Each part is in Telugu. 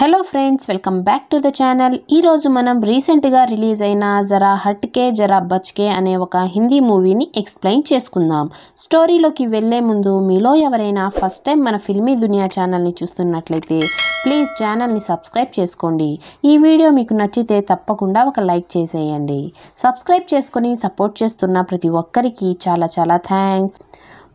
hello friends welcome back to the channel ఈరోజు మనం రీసెంట్గా రిలీజ్ అయిన జరా హట్కే జరా బచ్కే అనే ఒక హిందీ మూవీని ఎక్స్ప్లెయిన్ చేసుకుందాం స్టోరీలోకి వెళ్లే ముందు మీలో ఎవరైనా ఫస్ట్ టైం మన ఫిల్మీ దునియా ఛానల్ని చూస్తున్నట్లయితే ప్లీజ్ ఛానల్ని సబ్స్క్రైబ్ చేసుకోండి ఈ వీడియో మీకు నచ్చితే తప్పకుండా ఒక లైక్ చేసేయండి సబ్స్క్రైబ్ చేసుకొని సపోర్ట్ చేస్తున్న ప్రతి ఒక్కరికి చాలా చాలా థ్యాంక్స్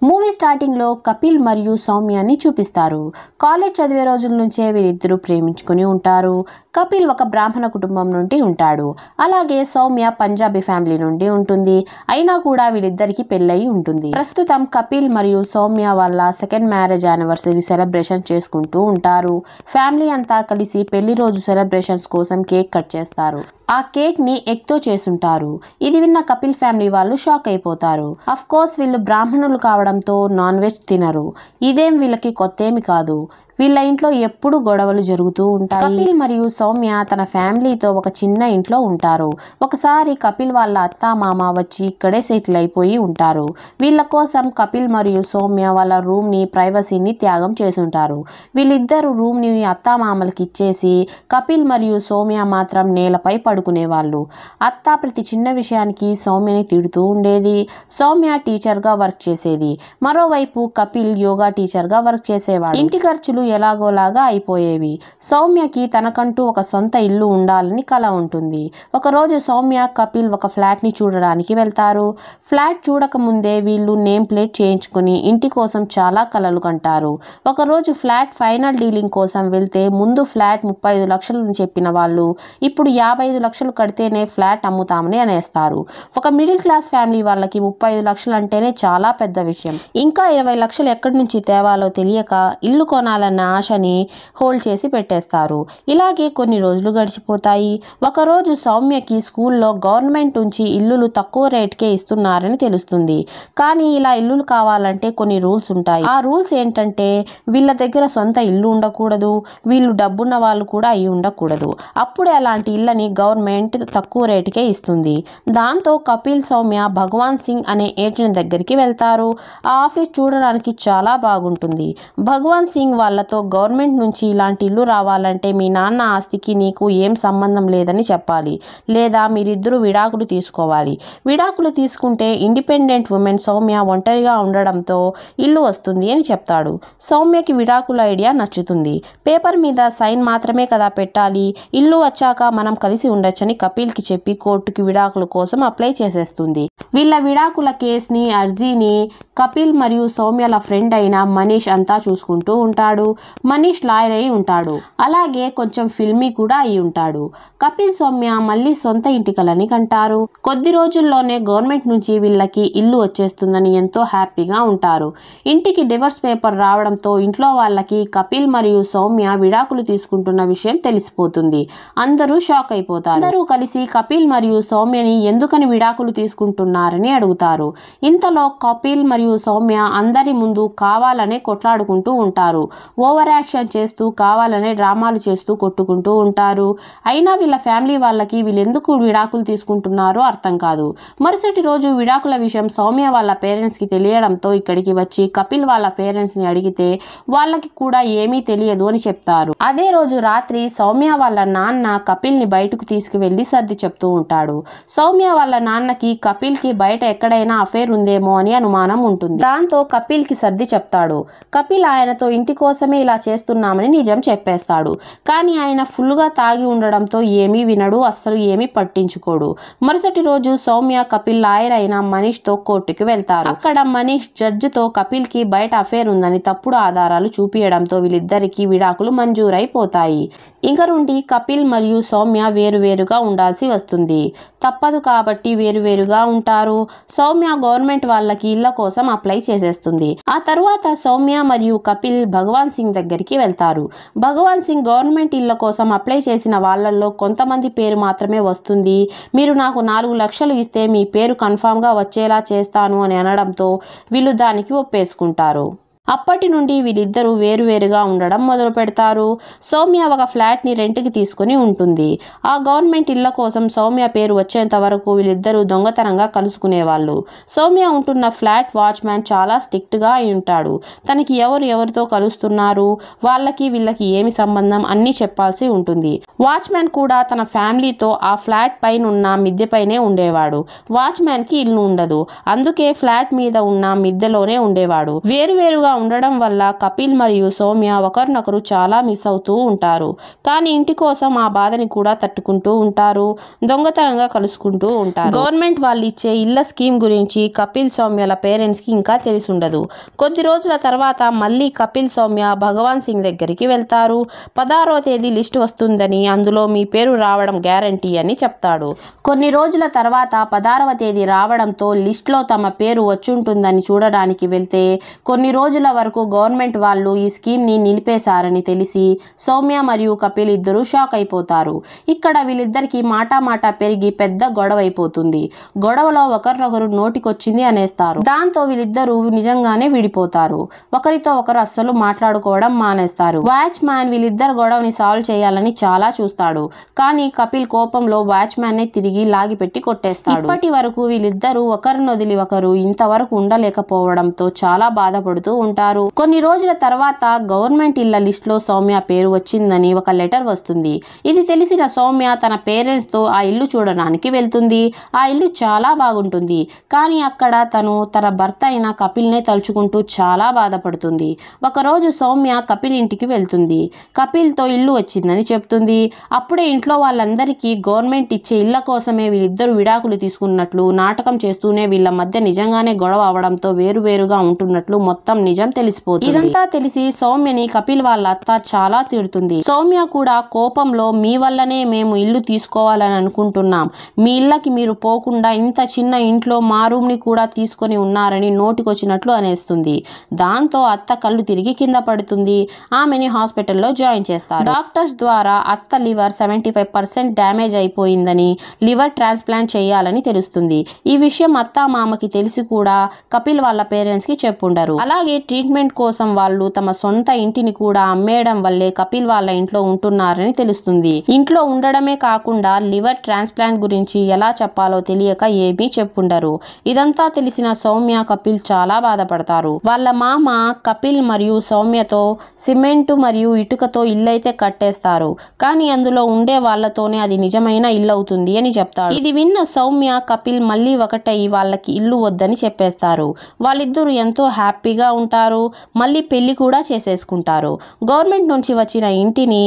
మూవీ స్టార్టింగ్లో కపిల్ మరియు సౌమ్యాన్ని చూపిస్తారు కాలేజ్ చదివే రోజుల నుంచే వీరిద్దరూ ప్రేమించుకుని ఉంటారు కపిల్ ఒక బ్రాహ్మణ కుటుంబం నుండి ఉంటాడు అలాగే సౌమ్య పంజాబీ ఫ్యామిలీ నుండి ఉంటుంది అయినా కూడా వీరిద్దరికి పెళ్ళయి ఉంటుంది ప్రస్తుతం కపిల్ మరియు సౌమ్య వాళ్ళ సెకండ్ మ్యారేజ్ యానివర్సరీ సెలబ్రేషన్ చేసుకుంటూ ఉంటారు ఫ్యామిలీ అంతా కలిసి పెళ్లి రోజు సెలబ్రేషన్స్ కోసం కేక్ కట్ చేస్తారు ఆ కేక్ ని ఎక్తో చేసుంటారు ఇది విన్న కపిల్ ఫ్యామిలీ వాళ్ళు షాక్ అయిపోతారు అఫ్ కోర్స్ వీళ్ళు బ్రాహ్మణులు కావడం కావడంతో నాన్ వెజ్ తినరు ఇదేం వీళ్ళకి కొత్త ఏమి కాదు వీళ్ళ ఇంట్లో ఎప్పుడు గొడవలు జరుగుతూ ఉంటాయి కపిల్ మరియు సౌమ్య తన ఫ్యామిలీతో ఒక చిన్న ఇంట్లో ఉంటారు ఒకసారి కపిల్ వాళ్ళ అత్త మామ వచ్చి ఇక్కడే సెటిల్ అయిపోయి ఉంటారు వీళ్ళ కోసం కపిల్ మరియు సౌమ్య వాళ్ళ రూమ్ని ప్రైవసీని త్యాగం చేసుంటారు వీళ్ళిద్దరు రూమ్ని అత్త మామలకి ఇచ్చేసి కపిల్ మరియు సౌమ్య మాత్రం నేలపై పడుకునేవాళ్ళు అత్త ప్రతి చిన్న విషయానికి సౌమ్యని తిడుతూ ఉండేది సౌమ్య టీచర్గా వర్క్ చేసేది మరోవైపు కపిల్ యోగా టీచర్గా వర్క్ చేసేవాడు ఇంటి ఖర్చులు పనులు ఎలాగోలాగా అయిపోయేవి సౌమ్యకి తనకంటూ ఒక సొంత ఇల్లు ఉండాలని కల ఉంటుంది ఒకరోజు సౌమ్య కపిల్ ఒక ఫ్లాట్ని చూడడానికి వెళ్తారు ఫ్లాట్ చూడకముందే వీళ్ళు నేమ్ ప్లేట్ చేయించుకుని ఇంటి కోసం చాలా కలలు కంటారు ఒకరోజు ఫ్లాట్ ఫైనల్ డీలింగ్ కోసం వెళ్తే ముందు ఫ్లాట్ ముప్పై ఐదు లక్షలను చెప్పిన వాళ్ళు ఇప్పుడు యాభై ఐదు లక్షలు కడితేనే ఫ్లాట్ అమ్ముతామని అనేస్తారు ఒక మిడిల్ క్లాస్ ఫ్యామిలీ వాళ్ళకి ముప్పై ఐదు లక్షలు అంటేనే చాలా పెద్ద విషయం ఇంకా ఇరవై లక్షలు ఎక్కడి నుంచి తేవాలో తెలియక ఇల్లు కొనాలని అన్న ఆశని హోల్డ్ చేసి పెట్టేస్తారు ఇలాగే కొన్ని రోజులు గడిచిపోతాయి ఒకరోజు సౌమ్యకి స్కూల్లో గవర్నమెంట్ నుంచి ఇల్లులు తక్కువ రేట్కే ఇస్తున్నారని తెలుస్తుంది కానీ ఇలా ఇల్లులు కావాలంటే కొన్ని రూల్స్ ఉంటాయి ఆ రూల్స్ ఏంటంటే వీళ్ళ దగ్గర సొంత ఇల్లు ఉండకూడదు వీళ్ళు డబ్బున్న వాళ్ళు కూడా అయి ఉండకూడదు అప్పుడు అలాంటి ఇళ్ళని గవర్నమెంట్ తక్కువ రేటుకే ఇస్తుంది దాంతో కపిల్ సౌమ్య భగవాన్ సింగ్ అనే ఏజెంట్ దగ్గరికి వెళ్తారు ఆ ఆఫీస్ చూడడానికి చాలా బాగుంటుంది భగవాన్ సింగ్ వాళ్ళ వాళ్లతో గవర్నమెంట్ నుంచి ఇలాంటి ఇల్లు రావాలంటే మీ నాన్న ఆస్తికి నీకు ఏం సంబంధం లేదని చెప్పాలి లేదా మీరిద్దరూ విడాకులు తీసుకోవాలి విడాకులు తీసుకుంటే ఇండిపెండెంట్ ఉమెన్ సౌమ్య ఒంటరిగా ఉండడంతో ఇల్లు వస్తుంది అని చెప్తాడు సౌమ్యకి విడాకుల ఐడియా నచ్చుతుంది పేపర్ మీద సైన్ మాత్రమే కదా పెట్టాలి ఇల్లు వచ్చాక మనం కలిసి ఉండొచ్చని కపిల్కి చెప్పి కోర్టుకి విడాకుల కోసం అప్లై చేసేస్తుంది వీళ్ళ విడాకుల కేసుని అర్జీని కపిల్ మరియు సౌమ్యల ఫ్రెండ్ అయిన మనీష్ అంతా చూసుకుంటూ ఉంటాడు మనీష్ లాయర్ అయి ఉంటాడు అలాగే కొంచెం ఫిల్మీ కూడా అయి ఉంటాడు కపిల్ సౌమ్య మళ్ళీ సొంత ఇంటికలని కంటారు కొద్ది రోజుల్లోనే గవర్నమెంట్ నుంచి వీళ్ళకి ఇల్లు వచ్చేస్తుందని ఎంతో హ్యాపీగా ఉంటారు ఇంటికి డివర్స్ పేపర్ రావడంతో ఇంట్లో వాళ్ళకి కపిల్ మరియు సౌమ్య విడాకులు తీసుకుంటున్న విషయం తెలిసిపోతుంది అందరూ షాక్ అయిపోతారు అందరూ కలిసి కపిల్ మరియు సౌమ్యని ఎందుకని విడాకులు తీసుకుంటున్నారని అడుగుతారు ఇంతలో కపిల్ మరియు సౌమ్య అందరి ముందు కావాలనే కొట్లాడుకుంటూ ఉంటారు ఓవర్ యాక్షన్ చేస్తూ కావాలనే డ్రామాలు చేస్తూ కొట్టుకుంటూ ఉంటారు అయినా వీళ్ళ ఫ్యామిలీ వాళ్ళకి వీళ్ళెందుకు విడాకులు తీసుకుంటున్నారో అర్థం కాదు మరుసటి రోజు విడాకుల విషయం సౌమ్య వాళ్ళ పేరెంట్స్కి తెలియడంతో ఇక్కడికి వచ్చి కపిల్ వాళ్ళ పేరెంట్స్ని అడిగితే వాళ్ళకి కూడా ఏమీ తెలియదు అని చెప్తారు అదే రోజు రాత్రి సౌమ్య వాళ్ళ నాన్న కపిల్ని బయటకు తీసుకువెళ్ళి సర్ది చెప్తూ ఉంటాడు సౌమ్య వాళ్ళ నాన్నకి కపిల్కి బయట ఎక్కడైనా అఫేర్ ఉందేమో అని అనుమానం ఉంటుంది దాంతో కపిల్కి సర్ది చెప్తాడు కపిల్ ఆయనతో ఇంటి కోసమే కోసమే ఇలా చేస్తున్నామని నిజం చెప్పేస్తాడు కానీ ఆయన ఫుల్గా తాగి ఉండడంతో ఏమీ వినడు అస్సలు ఏమీ పట్టించుకోడు మరుసటి రోజు సౌమ్య కపిల్ లాయర్ అయిన మనీష్తో కోర్టుకి వెళ్తారు అక్కడ మనీష్ జడ్జితో కపిల్కి బయట అఫేర్ ఉందని తప్పుడు ఆధారాలు చూపించడంతో వీళ్ళిద్దరికీ విడాకులు మంజూరైపోతాయి ఇక నుండి కపిల్ మరియు సౌమ్య వేరువేరుగా ఉండాల్సి వస్తుంది తప్పదు కాబట్టి వేరువేరుగా ఉంటారు సౌమ్య గవర్నమెంట్ వాళ్ళకి ఇళ్ల కోసం అప్లై చేసేస్తుంది ఆ తర్వాత సౌమ్య మరియు కపిల్ భగవాన్ సింగ్ దగ్గరికి వెళ్తారు భగవాన్ సింగ్ గవర్నమెంట్ ఇళ్ల కోసం అప్లై చేసిన వాళ్ళల్లో కొంతమంది పేరు మాత్రమే వస్తుంది మీరు నాకు నాలుగు లక్షలు ఇస్తే మీ పేరు కన్ఫామ్గా వచ్చేలా చేస్తాను అని అనడంతో వీళ్ళు దానికి ఒప్పేసుకుంటారు అప్పటి నుండి వీళ్ళిద్దరూ వేరువేరుగా ఉండడం మొదలు పెడతారు సౌమ్య ఒక ఫ్లాట్ని రెంట్కి తీసుకుని ఉంటుంది ఆ గవర్నమెంట్ ఇళ్ల కోసం సౌమ్య పేరు వచ్చేంత వరకు వీళ్ళిద్దరూ దొంగతనంగా కలుసుకునేవాళ్ళు సౌమ్య ఉంటున్న ఫ్లాట్ వాచ్మ్యాన్ చాలా స్ట్రిక్ట్గా అయి ఉంటాడు తనకి ఎవరు ఎవరితో కలుస్తున్నారు వాళ్ళకి వీళ్ళకి ఏమి సంబంధం అన్నీ చెప్పాల్సి ఉంటుంది వాచ్మ్యాన్ కూడా తన ఫ్యామిలీతో ఆ ఫ్లాట్ పైన ఉన్న మిద్దెపైనే ఉండేవాడు వాచ్మ్యాన్కి ఇల్లు ఉండదు అందుకే ఫ్లాట్ మీద ఉన్న మిద్దెలోనే ఉండేవాడు వేరువేరుగా ఉండడం వల్ల కపిల్ మరియు సౌమ్య ఒకరినొకరు చాలా మిస్ అవుతూ ఉంటారు కానీ ఇంటి కోసం ఆ బాధని కూడా తట్టుకుంటూ ఉంటారు దొంగతనంగా కలుసుకుంటూ ఉంటారు గవర్నమెంట్ వాళ్ళు ఇచ్చే ఇళ్ల స్కీమ్ గురించి కపిల్ సౌమ్యల పేరెంట్స్కి ఇంకా తెలిసి ఉండదు కొద్ది రోజుల తర్వాత మళ్ళీ కపిల్ సౌమ్య భగవాన్ సింగ్ దగ్గరికి వెళ్తారు పదహారో తేదీ లిస్టు వస్తుందని అందులో మీ పేరు రావడం గ్యారంటీ అని చెప్తాడు కొన్ని రోజుల తర్వాత పదహారవ తేదీ రావడంతో లిస్ట్లో తమ పేరు వచ్చుంటుందని చూడడానికి వెళ్తే కొన్ని రోజులు రోజుల వరకు గవర్నమెంట్ వాళ్ళు ఈ స్కీమ్ని నిలిపేశారని తెలిసి సౌమ్య మరియు కపిల్ ఇద్దరూ షాక్ అయిపోతారు ఇక్కడ వీళ్ళిద్దరికీ మాటామాట పెరిగి పెద్ద గొడవ అయిపోతుంది గొడవలో ఒకరినొకరు నోటికొచ్చింది అనేస్తారు దాంతో వీళ్ళిద్దరూ నిజంగానే విడిపోతారు ఒకరితో ఒకరు అస్సలు మాట్లాడుకోవడం మానేస్తారు వాచ్ మ్యాన్ వీళ్ళిద్దరు గొడవని సాల్వ్ చేయాలని చాలా చూస్తాడు కానీ కపిల్ కోపంలో వాచ్ మ్యాన్ ని తిరిగి లాగిపెట్టి కొట్టేస్తాడు ఇప్పటి వరకు వీళ్ళిద్దరూ వదిలి ఒకరు ఇంతవరకు ఉండలేకపోవడంతో చాలా బాధపడుతూ ఉంటారు ఉంటారు కొన్ని రోజుల తర్వాత గవర్నమెంట్ ఇళ్ల లిస్ట్ లో సౌమ్య పేరు వచ్చిందని ఒక లెటర్ వస్తుంది ఇది తెలిసిన సౌమ్య తన పేరెంట్స్ తో ఆ ఇల్లు చూడడానికి వెళ్తుంది ఆ ఇల్లు చాలా బాగుంటుంది కానీ అక్కడ తను తన భర్త అయిన కపిల్ నే తలుచుకుంటూ చాలా బాధపడుతుంది ఒకరోజు సౌమ్య కపిల్ ఇంటికి వెళ్తుంది కపిల్ తో ఇల్లు వచ్చిందని చెప్తుంది అప్పుడే ఇంట్లో వాళ్ళందరికీ గవర్నమెంట్ ఇచ్చే ఇళ్ల కోసమే వీళ్ళిద్దరు విడాకులు తీసుకున్నట్లు నాటకం చేస్తూనే వీళ్ళ మధ్య నిజంగానే గొడవ అవడంతో వేరువేరుగా ఉంటున్నట్లు మొత్తం నిజం నిజం తెలిసిపోతుంది ఇదంతా తెలిసి సౌమ్యని కపిల్ వాళ్ళ అత్త చాలా తిడుతుంది సౌమ్య కూడా కోపంలో మీ వల్లనే మేము ఇల్లు తీసుకోవాలని అనుకుంటున్నాం మీ ఇళ్ళకి మీరు పోకుండా ఇంత చిన్న ఇంట్లో మా రూమ్ ని కూడా తీసుకొని ఉన్నారని నోటికొచ్చినట్లు అనేస్తుంది దాంతో అత్త కళ్ళు తిరిగి కింద పడుతుంది ఆమెని హాస్పిటల్లో జాయిన్ చేస్తారు డాక్టర్స్ ద్వారా అత్త liver seventy five percent damage అయిపోయిందని లివర్ ట్రాన్స్ప్లాంట్ చేయాలని తెలుస్తుంది ఈ విషయం అత్త మామకి తెలిసి కూడా కపిల్ వాళ్ళ పేరెంట్స్ కి చెప్పుండరు అలాగే ట్రీట్మెంట్ కోసం వాళ్ళు తమ సొంత ఇంటిని కూడా అమ్మేయడం వల్లే కపిల్ వాళ్ళ ఇంట్లో ఉంటున్నారని తెలుస్తుంది ఇంట్లో ఉండడమే కాకుండా లివర్ ట్రాన్స్ప్లాంట్ గురించి ఎలా చెప్పాలో తెలియక ఏమీ చెప్పుండరు ఇదంతా తెలిసిన సౌమ్య కపిల్ చాలా బాధపడతారు వాళ్ళ మామ కపిల్ మరియు సౌమ్యతో సిమెంట్ మరియు ఇటుకతో ఇల్లైతే కట్టేస్తారు కానీ అందులో ఉండే వాళ్ళతోనే అది నిజమైన ఇల్లు అవుతుంది అని చెప్తాడు ఇది విన్న సౌమ్య కపిల్ మళ్ళీ ఒకటై వాళ్ళకి ఇల్లు వద్దని చెప్పేస్తారు వాళ్ళిద్దరు ఎంతో హ్యాపీగా ఉంటారు చేసుకుంటారు మళ్ళీ పెళ్ళి కూడా చేసేసుకుంటారు గవర్నమెంట్ నుంచి వచ్చిన ఇంటిని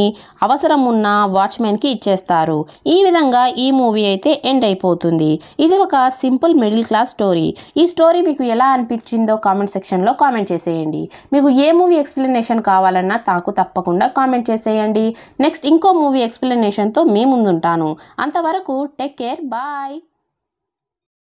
అవసరం ఉన్న వాచ్మెన్కి ఇచ్చేస్తారు ఈ విధంగా ఈ మూవీ అయితే ఎండ్ అయిపోతుంది ఇది ఒక సింపుల్ మిడిల్ క్లాస్ స్టోరీ ఈ స్టోరీ మీకు ఎలా అనిపించిందో కామెంట్ సెక్షన్లో కామెంట్ చేసేయండి మీకు ఏ మూవీ ఎక్స్ప్లెనేషన్ కావాలన్నా నాకు తప్పకుండా కామెంట్ చేసేయండి నెక్స్ట్ ఇంకో మూవీ ఎక్స్ప్లెనేషన్తో మీ ముందుంటాను అంతవరకు టేక్ కేర్ బాయ్